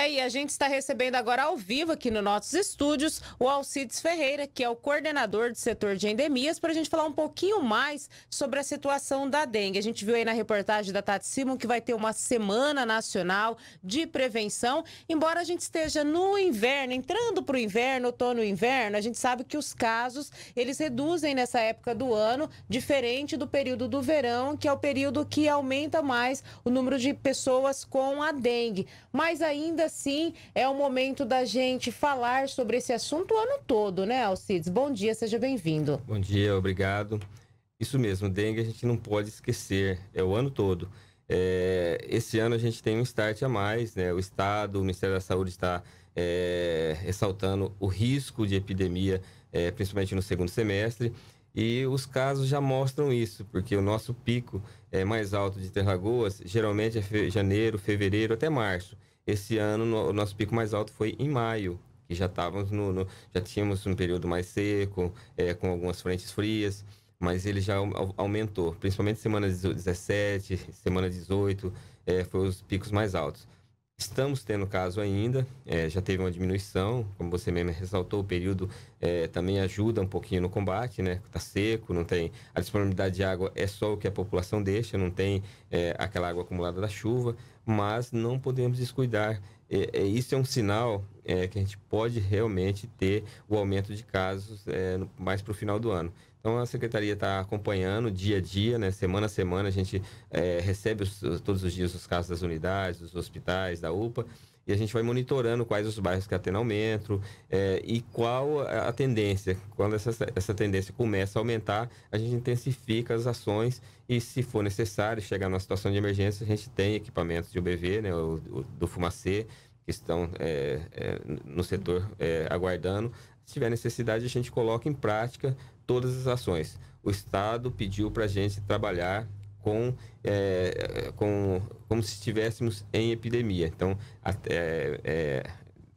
É, e a gente está recebendo agora ao vivo aqui nos nossos estúdios o Alcides Ferreira, que é o coordenador do setor de endemias, para a gente falar um pouquinho mais sobre a situação da dengue. A gente viu aí na reportagem da Tati Simon que vai ter uma semana nacional de prevenção. Embora a gente esteja no inverno, entrando para o inverno, outono e inverno, a gente sabe que os casos eles reduzem nessa época do ano, diferente do período do verão, que é o período que aumenta mais o número de pessoas com a dengue. Mas ainda assim, é o momento da gente falar sobre esse assunto o ano todo, né, Alcides? Bom dia, seja bem-vindo. Bom dia, obrigado. Isso mesmo, dengue a gente não pode esquecer, é o ano todo. É, esse ano a gente tem um start a mais, né? O Estado, o Ministério da Saúde está é, ressaltando o risco de epidemia, é, principalmente no segundo semestre. E os casos já mostram isso, porque o nosso pico é mais alto de Terragoas geralmente é fe janeiro, fevereiro até março. Esse ano, no, o nosso pico mais alto foi em maio, que já estávamos no, no, já tínhamos um período mais seco, é, com algumas frentes frias, mas ele já aumentou, principalmente semana 17, semana 18, é, foi os picos mais altos. Estamos tendo caso ainda, é, já teve uma diminuição, como você mesmo ressaltou, o período é, também ajuda um pouquinho no combate, né? Está seco, não tem. A disponibilidade de água é só o que a população deixa, não tem é, aquela água acumulada da chuva, mas não podemos descuidar. É, é, isso é um sinal é, que a gente pode realmente ter o aumento de casos mais para o final do ano. Então a secretaria está acompanhando dia a dia, né? semana a semana, a gente é, recebe os, todos os dias os casos das unidades, dos hospitais, da UPA, e a gente vai monitorando quais os bairros que atendem aumento é, e qual a tendência. Quando essa, essa tendência começa a aumentar, a gente intensifica as ações e, se for necessário chegar numa situação de emergência, a gente tem equipamentos de UBV, né? o, o, do fumacê, que estão é, é no setor é, aguardando. Se tiver necessidade, a gente coloca em prática todas as ações. O Estado pediu para a gente trabalhar com, é, com como se estivéssemos em epidemia. Então, até, é, é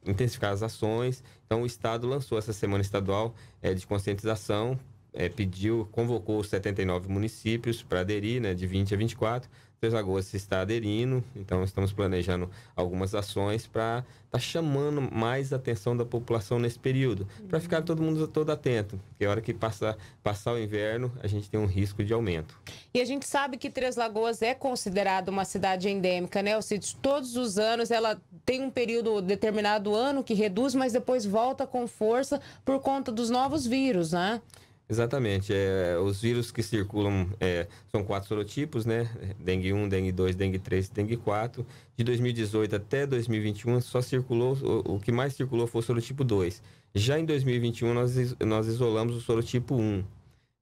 intensificar as ações. Então, o Estado lançou essa semana estadual é, de conscientização, é, pediu, convocou os 79 municípios para aderir, né, de 20 a 24. Três Lagoas está aderindo, então estamos planejando algumas ações para estar tá chamando mais a atenção da população nesse período, uhum. para ficar todo mundo todo atento, porque a hora que passa, passar o inverno, a gente tem um risco de aumento. E a gente sabe que Três Lagoas é considerada uma cidade endêmica, né, Alcides? Todos os anos ela tem um período determinado ano que reduz, mas depois volta com força por conta dos novos vírus, né? Exatamente. É, os vírus que circulam é, são quatro sorotipos, né? Dengue 1, dengue 2, dengue 3, dengue 4. De 2018 até 2021 só circulou, o, o que mais circulou foi o sorotipo 2. Já em 2021 nós, nós isolamos o sorotipo 1,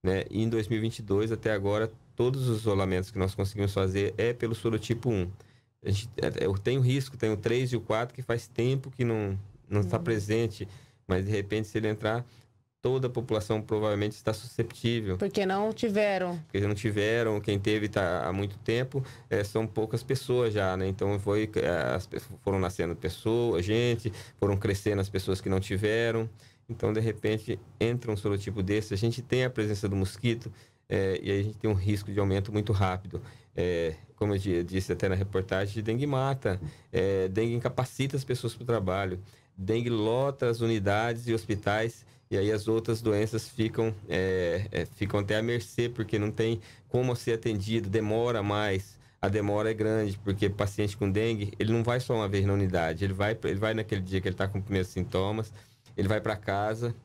né? E em 2022 até agora todos os isolamentos que nós conseguimos fazer é pelo sorotipo 1. A gente, é, é, eu tenho risco, tenho o 3 e o 4 que faz tempo que não, não está uhum. presente, mas de repente se ele entrar toda a população provavelmente está susceptível. Porque não tiveram. Porque não tiveram, quem teve tá, há muito tempo, é, são poucas pessoas já, né? Então foi, é, as, foram nascendo pessoas, gente, foram crescendo as pessoas que não tiveram. Então, de repente, entra um sorotipo desse, a gente tem a presença do mosquito é, e aí a gente tem um risco de aumento muito rápido. É, como eu disse até na reportagem, dengue mata, é, dengue incapacita as pessoas para o trabalho, dengue lota as unidades e hospitais e aí as outras doenças ficam, é, é, ficam até à mercê, porque não tem como ser atendido, demora mais. A demora é grande, porque paciente com dengue, ele não vai só uma vez na unidade, ele vai, ele vai naquele dia que ele está com os primeiros sintomas, ele vai para casa,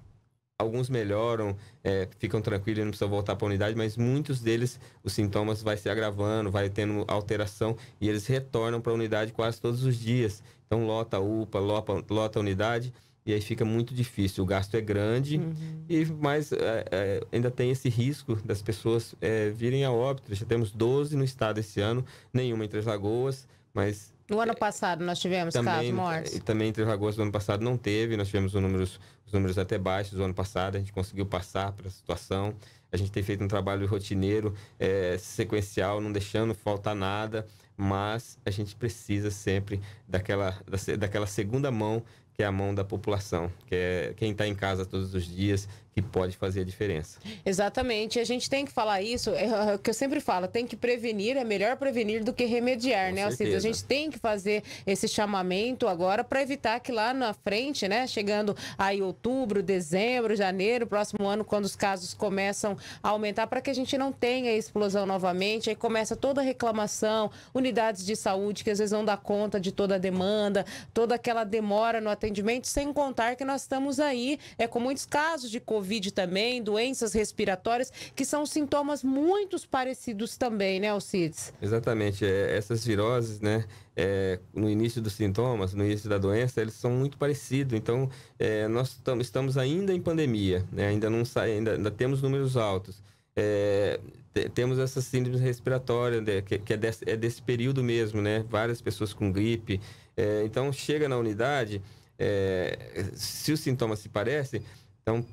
alguns melhoram, é, ficam tranquilos, não precisam voltar para a unidade, mas muitos deles os sintomas vai se agravando, vai tendo alteração e eles retornam para a unidade quase todos os dias. Então lota a UPA, lota, lota a unidade e aí fica muito difícil. O gasto é grande, uhum. e mas é, é, ainda tem esse risco das pessoas é, virem a óbito. Já temos 12 no estado esse ano, nenhuma em Três Lagoas, mas. No ano é, passado nós tivemos também, casos mortos. É, também em Três Lagoas no ano passado não teve, nós tivemos os números, os números até baixos o ano passado, a gente conseguiu passar para a situação. A gente tem feito um trabalho rotineiro, é, sequencial, não deixando faltar nada, mas a gente precisa sempre daquela, daquela segunda mão que é a mão da população, que é quem está em casa todos os dias, que pode fazer a diferença. Exatamente. A gente tem que falar isso, é, é, é o que eu sempre falo, tem que prevenir, é melhor prevenir do que remediar, Com né, assim, certeza. seja A gente tem que fazer esse chamamento agora para evitar que lá na frente, né, chegando aí outubro, dezembro, janeiro, próximo ano, quando os casos começam a aumentar, para que a gente não tenha explosão novamente, aí começa toda a reclamação, unidades de saúde que às vezes não dá conta de toda a demanda, toda aquela demora no atendimento sem contar que nós estamos aí é, com muitos casos de Covid também, doenças respiratórias, que são sintomas muito parecidos também, né, Alcides? Exatamente. É, essas viroses, né, é, no início dos sintomas, no início da doença, eles são muito parecidos. Então, é, nós tam, estamos ainda em pandemia, né? ainda não ainda, ainda temos números altos. É, temos essa síndrome respiratória, né, que, que é, desse, é, desse, período mesmo, né? Várias pessoas com gripe. É, então, chega na unidade, é, se os sintomas se parecem, então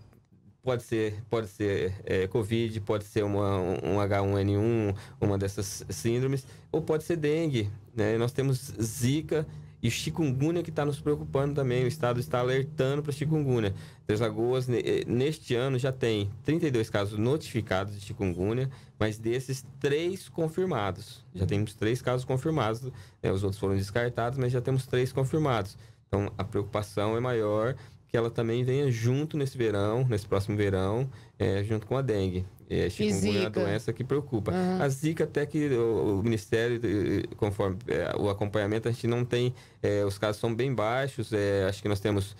pode ser, pode ser é, Covid, pode ser uma, um H1N1, uma dessas síndromes, ou pode ser dengue. Né? Nós temos Zika e chikungunya que está nos preocupando também. O Estado está alertando para chikungunya. Três Lagoas, eh, neste ano, já tem 32 casos notificados de chikungunya, mas desses, três confirmados. Já temos três casos confirmados. Né? Os outros foram descartados, mas já temos três confirmados. Então, a preocupação é maior que ela também venha junto nesse verão, nesse próximo verão, é, junto com a dengue. É, chikungunya é uma doença que preocupa. Uhum. A zika até que o, o Ministério, eh, eh, conforme é, o acompanhamento, a gente não tem... É, os casos são bem baixos. acho que nós temos...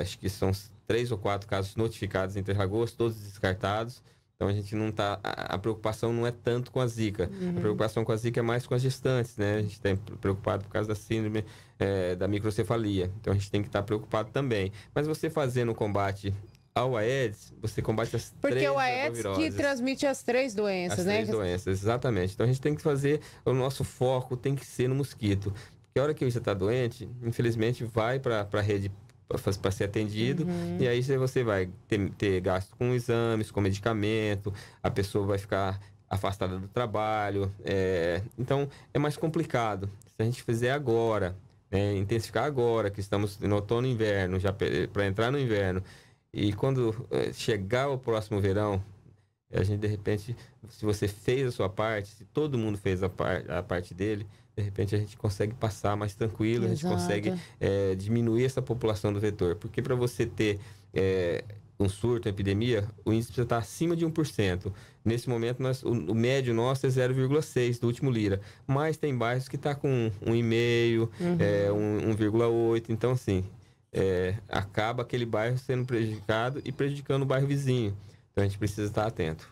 acho que são três ou quatro casos notificados em Interlagos, todos descartados. Então a gente não tá. A, a preocupação não é tanto com a zika. Uhum. A preocupação com a zika é mais com as gestantes, né? A gente está preocupado por causa da síndrome é, da microcefalia. Então a gente tem que estar tá preocupado também. Mas você fazendo o combate ao Aedes, você combate as Porque três Porque o Aedes que transmite as três doenças, as né? As três doenças, exatamente. Então a gente tem que fazer, o nosso foco tem que ser no mosquito. Porque a hora que você está doente, infelizmente vai para a rede para ser atendido. Uhum. E aí você vai ter, ter gasto com exames, com medicamento, a pessoa vai ficar afastada do trabalho. É... Então, é mais complicado. Se a gente fizer agora, né, intensificar agora, que estamos no outono e inverno, já para entrar no inverno, e quando eh, chegar o próximo verão, a gente, de repente, se você fez a sua parte, se todo mundo fez a, par, a parte dele, de repente a gente consegue passar mais tranquilo, Exato. a gente consegue é, diminuir essa população do vetor. Porque para você ter é, um surto, uma epidemia, o índice precisa estar tá acima de 1%. Nesse momento, nós, o, o médio nosso é 0,6% do último Lira. Mas tem bairros que está com 1,5%, uhum. é, um, 1,8%. Então, assim, é, acaba aquele bairro sendo prejudicado e prejudicando o bairro vizinho. Então a gente precisa estar atento.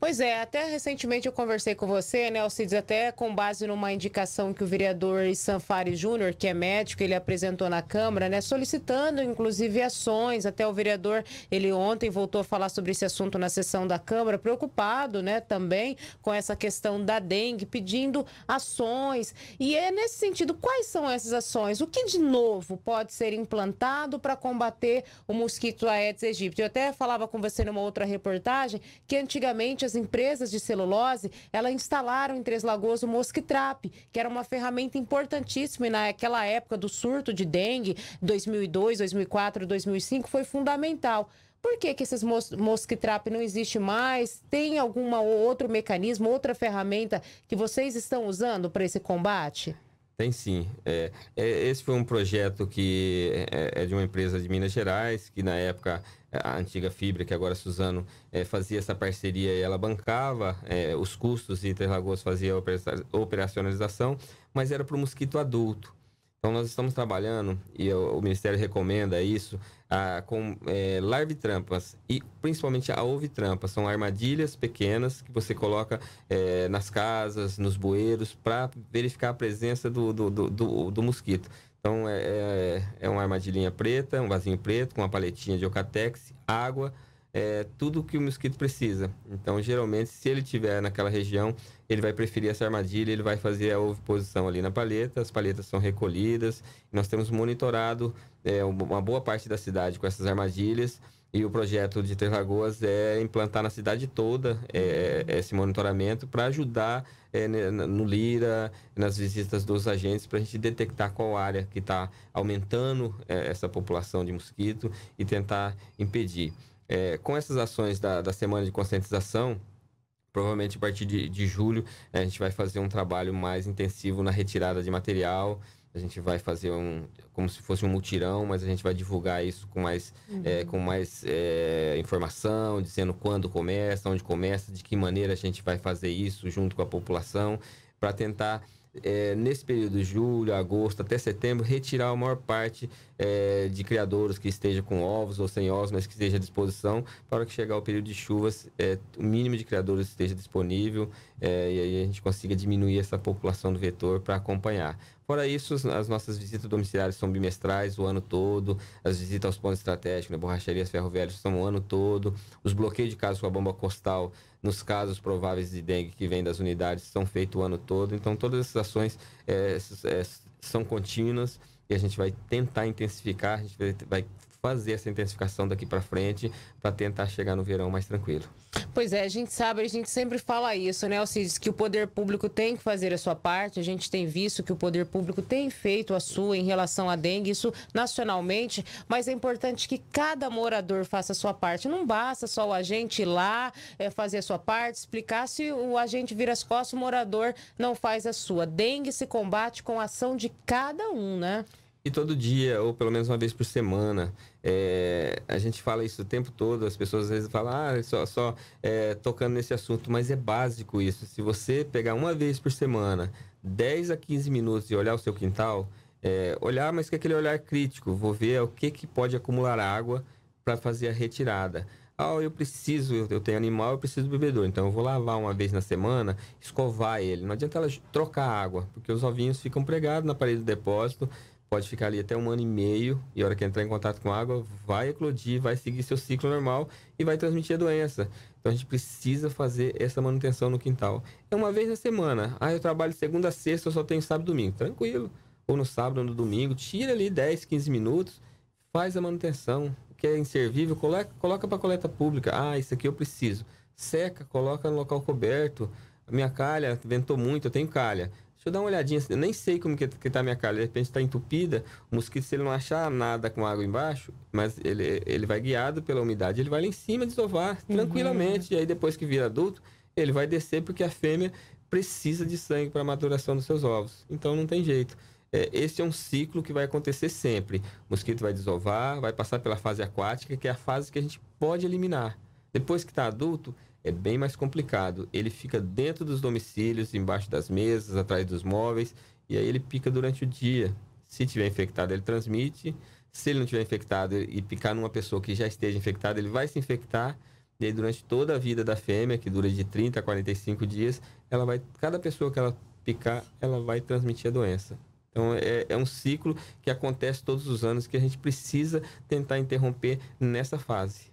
Pois é, até recentemente eu conversei com você, né, Alcides, até com base numa indicação que o vereador Sanfari Júnior, que é médico, ele apresentou na Câmara, né, solicitando inclusive ações. Até o vereador, ele ontem voltou a falar sobre esse assunto na sessão da Câmara, preocupado, né, também com essa questão da dengue, pedindo ações. E é nesse sentido, quais são essas ações? O que de novo pode ser implantado para combater o mosquito Aedes aegypti? Eu até falava com você numa outra reportagem que antigamente as empresas de celulose, ela instalaram em Três Lagoas o Mosquitrap, que era uma ferramenta importantíssima e naquela época do surto de dengue, 2002, 2004, 2005, foi fundamental. Por que, que esses mos mosquitrap não existe mais? Tem alguma outro mecanismo, outra ferramenta que vocês estão usando para esse combate? Tem sim. É, é, esse foi um projeto que é, é, é de uma empresa de Minas Gerais, que na época, é, a antiga Fibra, que agora Suzano, é, fazia essa parceria e ela bancava os custos e Interlagos fazia a operacionalização, mas era para o mosquito adulto. Então, nós estamos trabalhando, e o, o Ministério recomenda isso, a, com é, Trampas e principalmente a Trampas São armadilhas pequenas que você coloca é, nas casas, nos bueiros, para verificar a presença do, do, do, do, do mosquito. Então, é, é, é uma armadilhinha preta, um vasinho preto, com uma paletinha de ocatex, água, é, tudo que o mosquito precisa. Então, geralmente, se ele tiver naquela região, ele vai preferir essa armadilha, ele vai fazer a oviposição ali na palheta, as palhetas são recolhidas. Nós temos monitorado é, uma boa parte da cidade com essas armadilhas. E o projeto de Três Lagoas é implantar na cidade toda é, é esse monitoramento para ajudar é, no Lira, nas visitas dos agentes, para a gente detectar qual área que está aumentando é, essa população de mosquito e tentar impedir é, com essas ações da, da semana de conscientização, provavelmente a partir de, de julho, né, a gente vai fazer um trabalho mais intensivo na retirada de material. A gente vai fazer um, como se fosse um mutirão, mas a gente vai divulgar isso com mais, uhum. é, com mais é, informação, dizendo quando começa, onde começa, de que maneira a gente vai fazer isso junto com a população, para tentar é, nesse período, julho, agosto até setembro, retirar a maior parte é, de criadores que estejam com ovos ou sem ovos, mas que esteja à disposição para que chegar o período de chuvas, é, o mínimo de criadores esteja disponível é, e aí a gente consiga diminuir essa população do vetor para acompanhar. Fora isso, as nossas visitas domiciliares são bimestrais o ano todo, as visitas aos pontos estratégicos, né, borracharias ferroviárias são o ano todo, os bloqueios de casos com a bomba costal nos casos prováveis de dengue que vêm das unidades são feitos o ano todo. Então, todas essas ações é, é, são contínuas e a gente vai tentar intensificar, a gente vai fazer essa intensificação daqui para frente para tentar chegar no verão mais tranquilo. Pois é, a gente sabe, a gente sempre fala isso, né, Alcides, que o poder público tem que fazer a sua parte, a gente tem visto que o poder público tem feito a sua em relação à dengue, isso nacionalmente, mas é importante que cada morador faça a sua parte. Não basta só o agente ir lá é, fazer a sua parte, explicar se o agente vira as costas, o morador não faz a sua. Dengue se combate com a ação de cada um, né? E todo dia, ou pelo menos uma vez por semana, é, a gente fala isso o tempo todo, as pessoas às vezes falam, ah, é só, só é, tocando nesse assunto, mas é básico isso. Se você pegar uma vez por semana, 10 a 15 minutos e olhar o seu quintal, é, olhar, mas que aquele olhar crítico, vou ver o que, que pode acumular água para fazer a retirada. Ah, eu preciso, eu tenho animal, eu preciso do bebedouro. Então eu vou lavar uma vez na semana, escovar ele. Não adianta ela trocar água, porque os ovinhos ficam pregados na parede do depósito, pode ficar ali até um ano e meio, e a hora que entrar em contato com água, vai eclodir, vai seguir seu ciclo normal e vai transmitir a doença. Então a gente precisa fazer essa manutenção no quintal. É uma vez na semana. Ah, eu trabalho segunda a sexta, eu só tenho sábado e domingo. Tranquilo. Ou no sábado ou no domingo, tira ali 10, 15 minutos, faz a manutenção. O que é inservível, coloca, coloca para coleta pública. Ah, isso aqui eu preciso. Seca, coloca no local coberto. minha calha, ventou muito, eu tenho calha Deixa eu dar uma olhadinha. Assim, eu nem sei como que, que tá a minha casa De repente está entupida. O mosquito, se ele não achar nada com água embaixo, mas ele, ele vai guiado pela umidade, ele vai lá em cima desovar uhum. tranquilamente. E aí depois que vira adulto, ele vai descer porque a fêmea precisa de sangue para a maturação dos seus ovos. Então não tem jeito. É, é um ciclo que vai acontecer sempre. O mosquito vai desovar, vai passar pela fase aquática, que é a fase que a gente pode eliminar. Depois que está adulto, é bem mais complicado. Ele fica dentro dos domicílios, embaixo das mesas, atrás dos móveis, e aí ele pica durante o dia. Se tiver infectado, ele transmite. Se ele não tiver infectado e picar numa pessoa que já esteja infectada, ele vai se infectar. E aí, durante toda a vida da fêmea, que dura de 30 a 45 dias, ela vai, cada pessoa que ela picar, ela vai transmitir a doença. Então, é, é um ciclo que acontece todos os anos que a gente precisa tentar interromper nessa fase.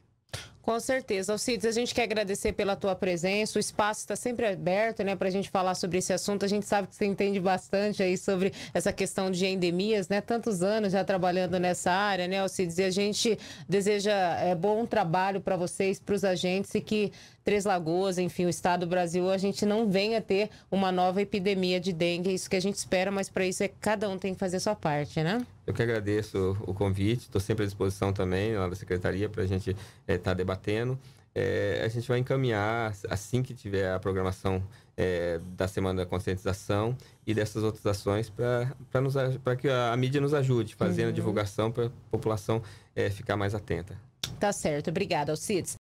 Com certeza. Alcides, a gente quer agradecer pela tua presença. O espaço está sempre aberto né, para a gente falar sobre esse assunto. A gente sabe que você entende bastante aí sobre essa questão de endemias, né? Tantos anos já trabalhando nessa área, né, Alcides? E a gente deseja é, bom trabalho para vocês, para os agentes e que Três Lagoas, enfim, o estado do Brasil, a gente não venha ter uma nova epidemia de dengue. É isso que a gente espera, mas para isso é cada um tem que fazer a sua parte, né? Eu que agradeço o convite, estou sempre à disposição também lá da secretaria para a gente estar eh, é, tá debatendo. É, a gente vai encaminhar assim que tiver a programação é, da semana da conscientização e dessas outras ações para que a, a, mídia nos ajude fazendo uhum. divulgação para a população é, ficar mais atenta. Tá certo, obrigada, Alcides.